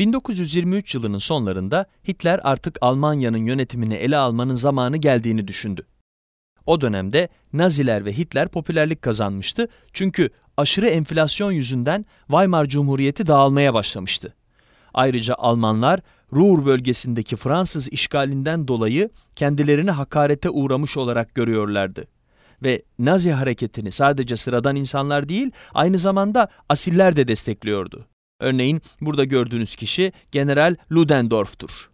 1923 yılının sonlarında Hitler artık Almanya'nın yönetimini ele almanın zamanı geldiğini düşündü. O dönemde Naziler ve Hitler popülerlik kazanmıştı çünkü aşırı enflasyon yüzünden Weimar Cumhuriyeti dağılmaya başlamıştı. Ayrıca Almanlar Ruhr bölgesindeki Fransız işgalinden dolayı kendilerini hakarete uğramış olarak görüyorlardı. Ve Nazi hareketini sadece sıradan insanlar değil, aynı zamanda asiller de destekliyordu. Örneğin burada gördüğünüz kişi General Ludendorff'tur.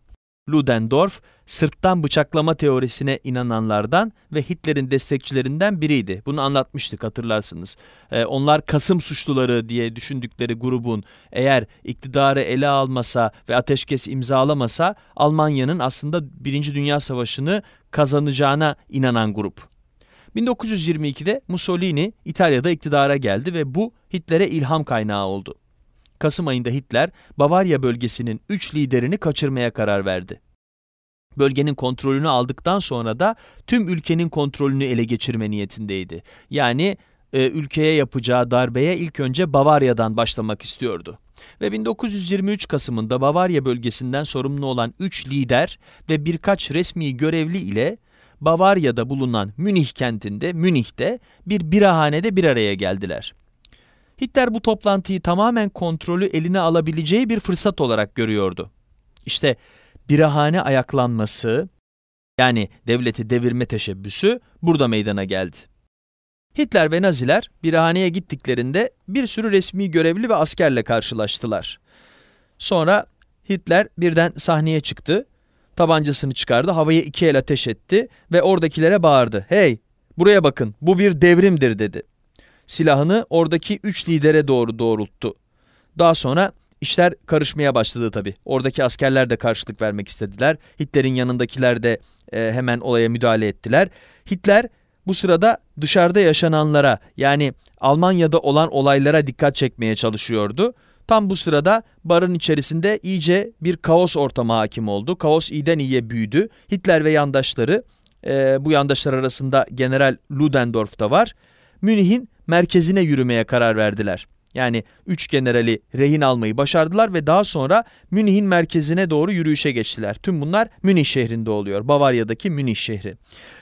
Ludendorff, sırttan bıçaklama teorisine inananlardan ve Hitler'in destekçilerinden biriydi. Bunu anlatmıştık hatırlarsınız. Ee, onlar Kasım suçluları diye düşündükleri grubun eğer iktidarı ele almasa ve ateşkes imzalamasa Almanya'nın aslında Birinci Dünya Savaşı'nı kazanacağına inanan grup. 1922'de Mussolini İtalya'da iktidara geldi ve bu Hitler'e ilham kaynağı oldu. Kasım ayında Hitler, Bavarya bölgesinin üç liderini kaçırmaya karar verdi. Bölgenin kontrolünü aldıktan sonra da tüm ülkenin kontrolünü ele geçirme niyetindeydi. Yani e, ülkeye yapacağı darbeye ilk önce Bavarya'dan başlamak istiyordu. Ve 1923 Kasım'ında Bavarya bölgesinden sorumlu olan üç lider ve birkaç resmi görevli ile Bavarya'da bulunan Münih kentinde, Münih'te bir birahanede bir araya geldiler. Hitler bu toplantıyı tamamen kontrolü eline alabileceği bir fırsat olarak görüyordu. İşte birahane ayaklanması yani devleti devirme teşebbüsü burada meydana geldi. Hitler ve Naziler birahaneye gittiklerinde bir sürü resmi görevli ve askerle karşılaştılar. Sonra Hitler birden sahneye çıktı, tabancasını çıkardı, havaya iki el ateş etti ve oradakilere bağırdı. Hey buraya bakın bu bir devrimdir dedi silahını oradaki üç lidere doğru doğrulttu. Daha sonra işler karışmaya başladı tabii. Oradaki askerler de karşılık vermek istediler. Hitler'in yanındakiler de e, hemen olaya müdahale ettiler. Hitler bu sırada dışarıda yaşananlara yani Almanya'da olan olaylara dikkat çekmeye çalışıyordu. Tam bu sırada barın içerisinde iyice bir kaos ortamı hakim oldu. Kaos iyiden iyiye büyüdü. Hitler ve yandaşları, e, bu yandaşlar arasında General Ludendorff da var. Münih'in merkezine yürümeye karar verdiler. Yani üç generali rehin almayı başardılar ve daha sonra Münih'in merkezine doğru yürüyüşe geçtiler. Tüm bunlar Münih şehrinde oluyor. Bavarya'daki Münih şehri.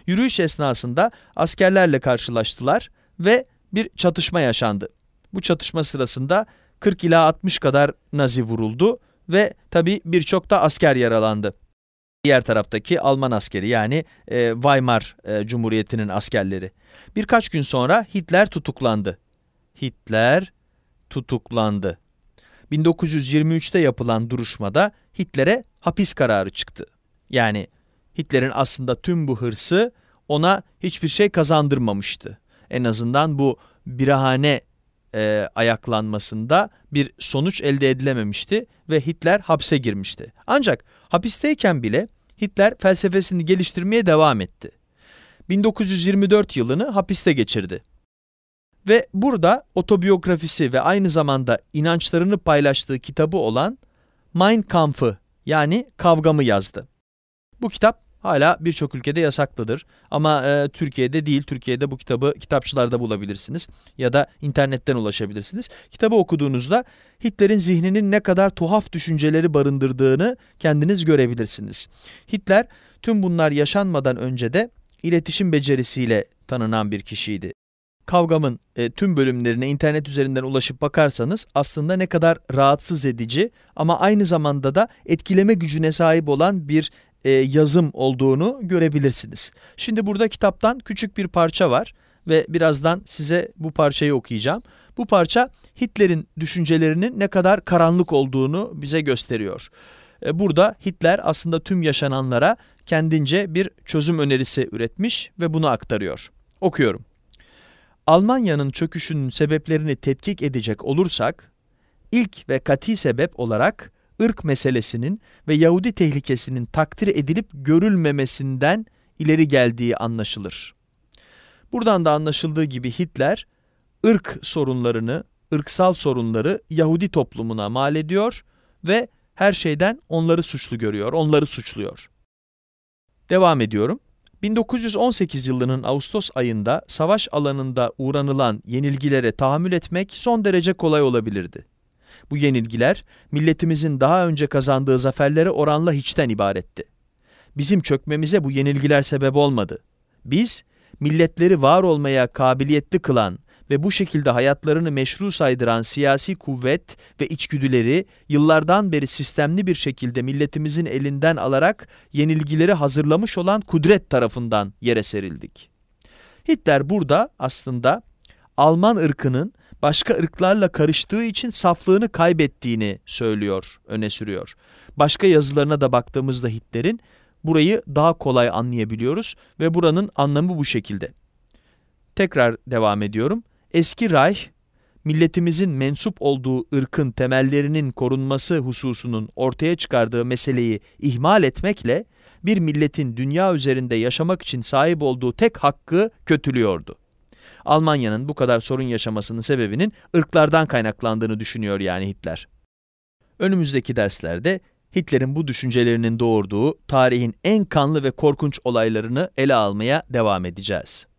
Yürüyüş esnasında askerlerle karşılaştılar ve bir çatışma yaşandı. Bu çatışma sırasında 40 ila 60 kadar Nazi vuruldu ve tabi birçok da asker yaralandı. Diğer taraftaki Alman askeri yani e, Weimar e, Cumhuriyeti'nin askerleri. Birkaç gün sonra Hitler tutuklandı. Hitler tutuklandı. 1923'te yapılan duruşmada Hitler'e hapis kararı çıktı. Yani Hitler'in aslında tüm bu hırsı ona hiçbir şey kazandırmamıştı. En azından bu birahane e, ayaklanmasında bir sonuç elde edilememişti ve Hitler hapse girmişti. Ancak hapisteyken bile Hitler felsefesini geliştirmeye devam etti. 1924 yılını hapiste geçirdi. Ve burada otobiyografisi ve aynı zamanda inançlarını paylaştığı kitabı olan Mein Kampf'ı yani kavgamı yazdı. Bu kitap hala birçok ülkede yasaklıdır. Ama e, Türkiye'de değil. Türkiye'de bu kitabı kitapçılarda bulabilirsiniz ya da internetten ulaşabilirsiniz. Kitabı okuduğunuzda Hitler'in zihninin ne kadar tuhaf düşünceleri barındırdığını kendiniz görebilirsiniz. Hitler tüm bunlar yaşanmadan önce de iletişim becerisiyle tanınan bir kişiydi. Kavgamın e, tüm bölümlerine internet üzerinden ulaşıp bakarsanız aslında ne kadar rahatsız edici ama aynı zamanda da etkileme gücüne sahip olan bir e, yazım olduğunu görebilirsiniz. Şimdi burada kitaptan küçük bir parça var ve birazdan size bu parçayı okuyacağım. Bu parça Hitler'in düşüncelerinin ne kadar karanlık olduğunu bize gösteriyor. E, burada Hitler aslında tüm yaşananlara kendince bir çözüm önerisi üretmiş ve bunu aktarıyor. Okuyorum. Almanya'nın çöküşünün sebeplerini tetkik edecek olursak, ilk ve kati sebep olarak ırk meselesinin ve Yahudi tehlikesinin takdir edilip görülmemesinden ileri geldiği anlaşılır. Buradan da anlaşıldığı gibi Hitler ırk sorunlarını, ırksal sorunları Yahudi toplumuna mal ediyor ve her şeyden onları suçlu görüyor, onları suçluyor. Devam ediyorum. 1918 yılının Ağustos ayında savaş alanında uğranılan yenilgilere tahammül etmek son derece kolay olabilirdi. Bu yenilgiler milletimizin daha önce kazandığı zaferlere oranla hiçten ibaretti. Bizim çökmemize bu yenilgiler sebep olmadı. Biz milletleri var olmaya kabiliyetli kılan ve bu şekilde hayatlarını meşru saydıran siyasi kuvvet ve içgüdüleri yıllardan beri sistemli bir şekilde milletimizin elinden alarak yenilgileri hazırlamış olan kudret tarafından yere serildik. Hitler burada aslında Alman ırkının başka ırklarla karıştığı için saflığını kaybettiğini söylüyor, öne sürüyor. Başka yazılarına da baktığımızda Hitler'in burayı daha kolay anlayabiliyoruz ve buranın anlamı bu şekilde. Tekrar devam ediyorum. Eski Reich, milletimizin mensup olduğu ırkın temellerinin korunması hususunun ortaya çıkardığı meseleyi ihmal etmekle bir milletin dünya üzerinde yaşamak için sahip olduğu tek hakkı kötülüyordu. Almanya'nın bu kadar sorun yaşamasının sebebinin ırklardan kaynaklandığını düşünüyor yani Hitler. Önümüzdeki derslerde Hitler'in bu düşüncelerinin doğurduğu tarihin en kanlı ve korkunç olaylarını ele almaya devam edeceğiz.